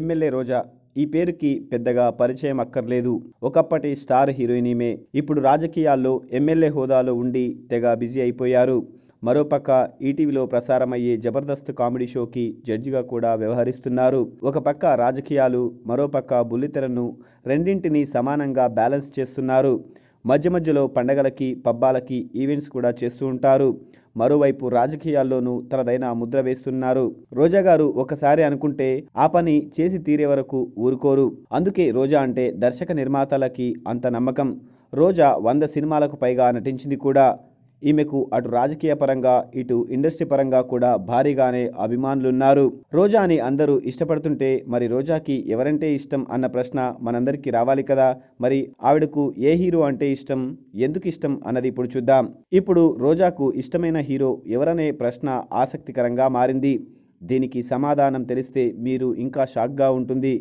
MLA రోజా ఈ పేరుకి పెద్దగా పరిచయం అక్కర్లేదు ఒకప్పటి స్టార్ హీరోయినీమే ఇప్పుడు రాజకీయాల్లో ఎమ్మెల్యే హోదాలో ఉండి తెగ బిజీ అయిపోయారు మరోపక్క ఈటీవీలో ప్రసారమయ్యే జబర్దస్త్ కామెడీ షోకి జడ్జిగా కూడా వ్యవహరిస్తున్నారు ఒక పక్క రాజకీయాలు మరోపక్క బుల్లితెరను రెండింటినీ సమానంగా బ్యాలెన్స్ చేస్తున్నారు మధ్య మధ్యలో పండగలకి పబ్బాలకి ఈవెంట్స్ కూడా చేస్తూ ఉంటారు మరోవైపు రాజకీయాల్లోనూ తనదైన ముద్ర వేస్తున్నారు రోజా గారు ఒకసారి అనుకుంటే ఆ పని చేసి తీరే వరకు ఊరుకోరు అందుకే రోజా అంటే దర్శక నిర్మాతలకి అంత నమ్మకం రోజా వంద సినిమాలకు పైగా నటించింది కూడా ఈమెకు అటు రాజకీయ పరంగా ఇటు ఇండస్ట్రీ పరంగా కూడా భారీగానే అభిమానులున్నారు రోజాని అందరూ ఇష్టపడుతుంటే మరి రోజాకి ఎవరంటే ఇష్టం అన్న ప్రశ్న మనందరికీ రావాలి కదా మరి ఆవిడకు ఏ హీరో అంటే ఇష్టం ఎందుకు ఇష్టం అన్నది ఇప్పుడు చూద్దాం ఇప్పుడు రోజాకు ఇష్టమైన హీరో ఎవరనే ప్రశ్న ఆసక్తికరంగా మారింది దీనికి సమాధానం తెలిస్తే మీరు ఇంకా షాక్గా ఉంటుంది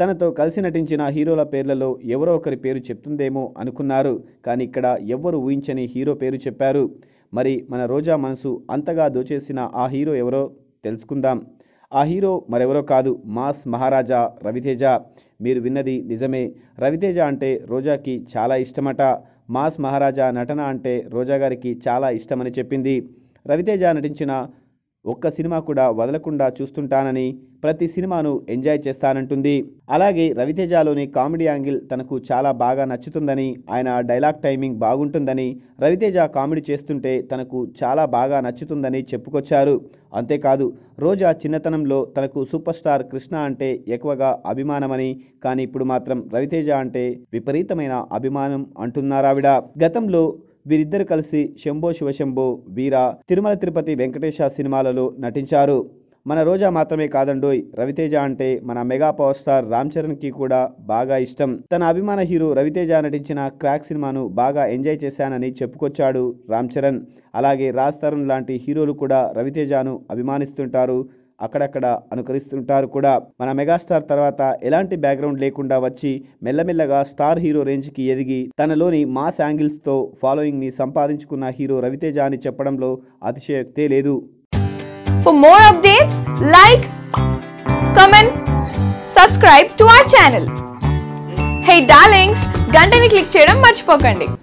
తనతో కలిసి నటించిన హీరోల పేర్లలో ఎవరో ఒకరి పేరు చెప్తుందేమో అనుకున్నారు కానీ ఇక్కడ ఎవ్వరు ఊహించని హీరో పేరు చెప్పారు మరి మన రోజా మనసు అంతగా దోచేసిన ఆ హీరో ఎవరో తెలుసుకుందాం ఆ హీరో మరెవరో కాదు మాస్ మహారాజా రవితేజ మీరు విన్నది నిజమే రవితేజ అంటే రోజాకి చాలా ఇష్టమట మాస్ మహారాజా నటన అంటే రోజా గారికి చాలా ఇష్టమని చెప్పింది రవితేజ నటించిన ఒక్క సినిమా కూడా వదలకుండా చూస్తుంటానని ప్రతి సినిమాను ఎంజాయ్ చేస్తానంటుంది అలాగే రవితేజలోని కామెడీ యాంగిల్ తనకు చాలా బాగా నచ్చుతుందని ఆయన డైలాగ్ టైమింగ్ బాగుంటుందని రవితేజ కామెడీ చేస్తుంటే తనకు చాలా బాగా నచ్చుతుందని చెప్పుకొచ్చారు అంతేకాదు రోజా చిన్నతనంలో తనకు సూపర్ స్టార్ కృష్ణ అంటే ఎక్కువగా అభిమానమని కానీ ఇప్పుడు మాత్రం రవితేజ అంటే విపరీతమైన అభిమానం అంటున్నారావిడ గతంలో వీరిద్దరు కలిసి శంభో శివశంభో వీర తిరుమల తిరుపతి వెంకటేశ సినిమాలలో నటించారు మన రోజా మాత్రమే కాదండోయ్ రవితేజ అంటే మన mega power star Ram Charan కి కూడా బాగా ఇష్టం తన అభిమాన హీరో రవితేజ నటించిన క్రాక్ సినిమాను బాగా ఎంజాయ్ చేశానని చెప్పుకొచ్చాడు రామ్ చరణ్ అలాగే రాజ్ తరుణ్ లాంటి హీరోలు కూడా రవితేజను అభిమానిస్తుంటారు అక్కడక్కడ అనుకరిస్తుంటారు కూడా మన మెగాస్టార్ తర్వాత ఎలాంటి బ్యాక్గ్రౌండ్ లేకుండా వచ్చి మెల్లమెల్లగా స్టార్ హీరో రేంజ్కి ఎదిగి తనలోని మాస్ యాంగిల్స్తో ఫాలోయింగ్ని సంపాదించుకున్న హీరో రవితేజ అని చెప్పడంలో అతిశయోక్తే లేదు for more updates like comment subscribe to our channel hey darlings గంటని క్లిక్ చేయడం మర్చిపోకండి